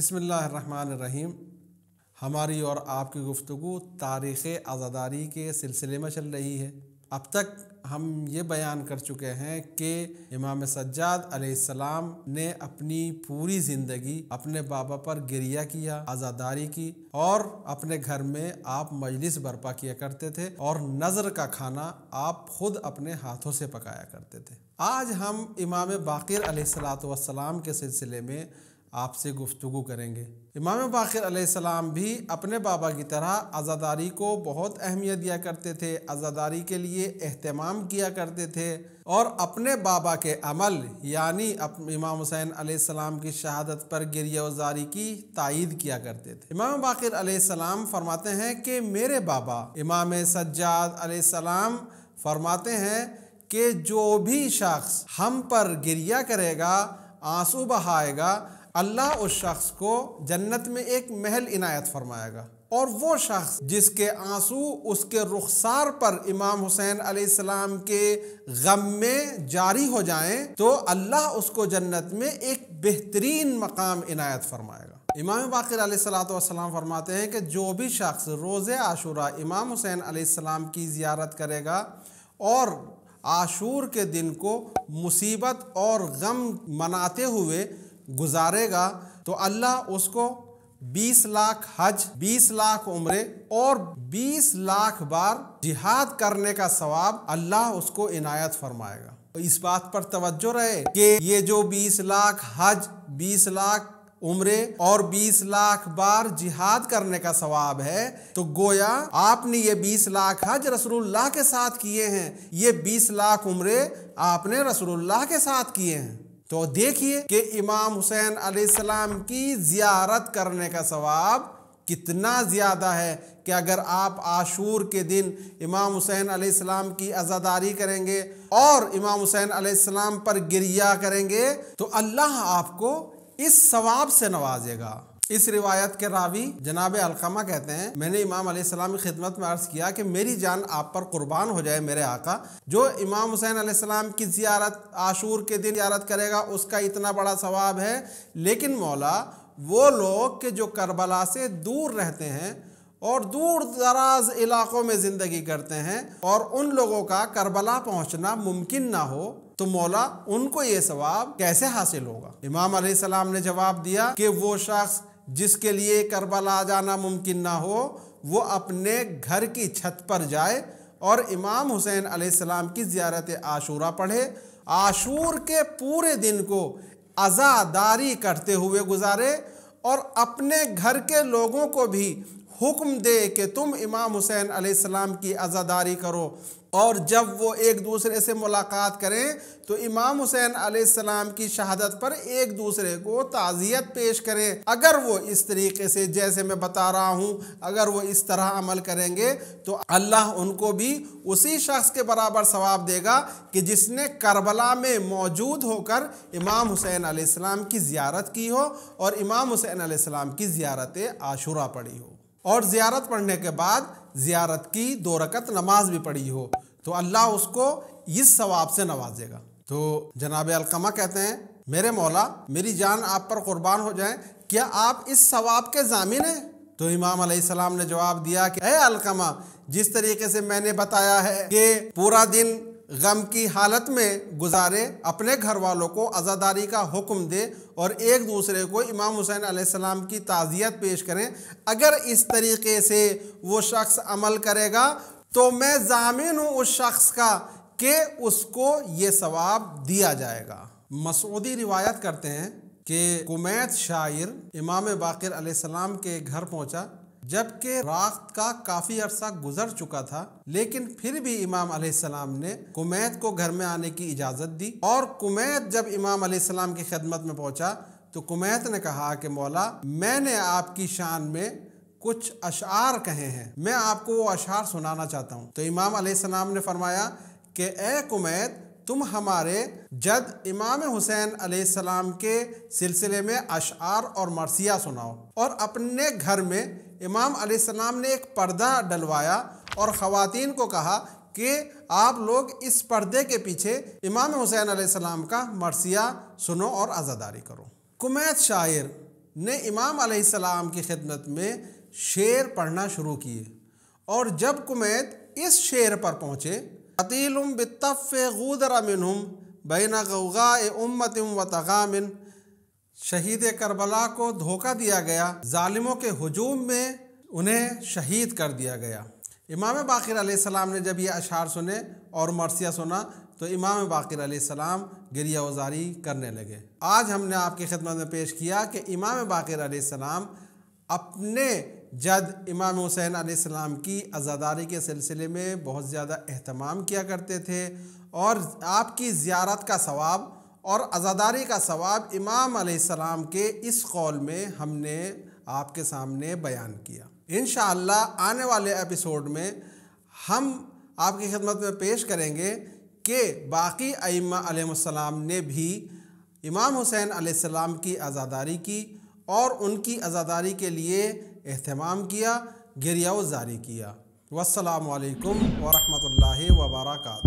बिसमीम हमारी और आपकी गुफ्तु तारीख़ आज़ादारी के सिलसिले में चल रही है अब तक हम ये बयान कर चुके हैं कि इमाम सज्जाद सलाम ने अपनी पूरी ज़िंदगी अपने बाबा पर गिरिया किया आज़ादारी की और अपने घर में आप मजलिस बर्पा किया करते थे और नज़र का खाना आप खुद अपने हाथों से पकाया करते थे आज हम इमाम बाकर सलाम के सिलसिले में आपसे गुफ्तु करेंगे इमाम बाखिर सलाम भी अपने बाबा की तरह आज़ादारी को बहुत अहमियत दिया करते थे आज़ादारी के लिए अहतमाम किया करते थे और अपने बाबा के अमल यानी इमाम हुसैन सलाम की शहादत पर गिरियाजारी की तायद किया करते थे इमाम बाखिर सलाम फरमाते हैं कि मेरे बाबा इमाम सज्जाद सलाम फरमाते हैं कि जो भी शख्स हम पर गिरिया करेगा आंसू बहाएगा अल्लाह उस शख्स को जन्नत में एक महल इनायत फरमाएगा और वो शख्स जिसके आंसू उसके रुखसार पर इमाम हुसैन अलैहिस्सलाम के गम में जारी हो जाएं तो अल्लाह उसको जन्नत में एक बेहतरीन मकाम इनायत फरमाएगा इमाम बाकर सलाम फरमाते हैं कि जो भी शख्स रोज़ आशूरा इमाम हुसैन सलाम की ज़ियारत करेगा और आशूर के दिन को मुसीबत और गम मनाते हुए गुजारेगा तो अल्लाह उसको 20 लाख हज 20 लाख उम्रे और 20 लाख बार जिहाद करने का सवाब अल्लाह उसको इनायत फरमाएगा तो इस बात पर तवज्जो रहे कि ये जो 20 लाख हज 20 लाख उम्रे और 20 लाख बार जिहाद करने का सवाब है तो गोया आपने ये 20 लाख हज रसूलुल्लाह के साथ किए हैं ये 20 लाख उम्रे आपने रसूलुल्लाह के साथ किए हैं तो देखिए कि इमाम हुसैन आसमाम की जियारत करने का सवाब कितना ज़्यादा है कि अगर आप आशूर के दिन इमाम हुसैन आसमाम की आज़ादारी करेंगे और इमाम हुसैन आसमाम पर गिरिया करेंगे तो अल्लाह आपको इस सवाब से नवाजेगा इस रिवायत के रावी जनाब अलकमा कहते हैं मैंने इमाम अलैहिस्सलाम की खिदमत में अर्ज किया कि मेरी जान आप पर कुर्बान हो जाए मेरे आका जो इमाम हुसैन अलैहिस्सलाम की जियारत आशूर के दिन जियारत करेगा उसका इतना बड़ा सवाब है लेकिन मौला वो लोग के जो करबला से दूर रहते हैं और दूर दराज इलाक़ों में ज़िंदगी करते हैं और उन लोगों का करबला पहुँचना मुमकिन ना हो तो मौला उनको ये सवाब कैसे हासिल होगा इमाम अलैहिस्सलाम ने जवाब दिया कि वो शख्स जिसके लिए करबला जाना मुमकिन ना हो वो अपने घर की छत पर जाए और इमाम हुसैन आसमाम की ज़्यारत आशूरा पढ़े आशूर के पूरे दिन को अज़ादारी करते हुए गुजारे और अपने घर के लोगों को भी हुक्म दे कि तुम इमाम हुसैन आसमाम की आज़ादारी करो और जब वो एक दूसरे से मुलाकात करें तो इमाम हुसैन आसमाम की शहादत पर एक दूसरे को ताज़ियत पेश करें अगर वो इस तरीके से जैसे मैं बता रहा हूँ अगर वो इस तरह अमल करेंगे तो अल्लाह उनको भी उसी शख्स के बराबर सवाब देगा कि जिसने करबला में मौजूद होकर इमाम हुसैन आसमाम की ज़्यारत की हो और इमाम हुसैन आसमाम की ज़्यारत आशुरा पड़ी हो और ज़ियारत पढ़ने के बाद ज़ियारत की दो रकत नमाज भी पढ़ी हो तो अल्लाह उसको इस सवाब से नवाजेगा तो जनाब अलकमा कहते हैं मेरे मौला मेरी जान आप पर कुर्बान हो जाए क्या आप इस सवाब के जामिन हैं तो इमाम सलाम ने जवाब दिया कि अः अलकमा जिस तरीके से मैंने बताया है कि पूरा दिन गम की हालत में गुजारे अपने घर वालों को आज़ादारी का हुक्म दे और एक दूसरे को इमाम हुसैन आसमाम की ताज़ियत पेश करें अगर इस तरीके से वो शख्स अमल करेगा तो मैं जामिन हूँ उस शख्स का कि उसको ये सवाब दिया जाएगा मसूदी रिवायत करते हैं कि कुमैत शायर इमाम बाकर आसमाम के घर पहुँचा जबकि राख्त का काफ़ी अरसा गुजर चुका था लेकिन फिर भी इमाम अलैहिस्सलाम ने कुमैद को घर में आने की इजाज़त दी और कुमैद जब इमाम अलैहिस्सलाम की खदमत में पहुंचा तो कुमैत ने कहा कि मौला मैंने आपकी शान में कुछ अशार कहे हैं मैं आपको वो अशार सुनाना चाहता हूँ तो इमाम अलैहिस्सलाम ने फरमाया कि ए कुमैत तुम हमारे जद इमाम हुसैन अलैहिस्सलाम के सिलसिले में अशार और मरसिया सुनाओ और अपने घर में इमाम अलैहिस्सलाम ने एक पर्दा डलवाया और ख़वातीन को कहा कि आप लोग इस पर्दे के पीछे इमाम हुसैन सलाम का मरसिया सुनो और आज़ादारी करो कुमैत शायर ने इमाम सलाम की खिदमत में शेर पढ़ना शुरू किए और जब कुमैत इस शेर पर पहुँचे अतीलुम बितफ़ गुदरा मिनहम बैना गौगा उम्मतम व तगामिन शहीद करबला को धोखा दिया गया जालिमों के हजूम में उन्हें शहीद कर दिया गया इमाम बाकर सलाम ने जब ये अशार सुने और मरसिया सुना तो इमाम बाकर सलाम गिरिया उजारी करने लगे आज हमने आपकी खिदमत में पेश किया कि इमाम बाकर सलाम अपने जद इमाम हुसैन आसमाम की आज़ादारी के सिलसिले में बहुत ज़्यादा अहतमाम किया करते थे और आपकी ज़्यारत का सवाब और आज़ादारी का सवाब इमाम आसमाम के इस कौल में हमने आपके सामने बयान किया इन आने वाले एपिसोड में हम आपकी खिदमत में पेश करेंगे कि बाकी आईमासम ने भी इमाम हुसैन आसमाम की आज़ादारी की और उनकी आज़ादारी के लिए अहतमाम किया गिरिया जारी किया वालकम वरहमल वर्का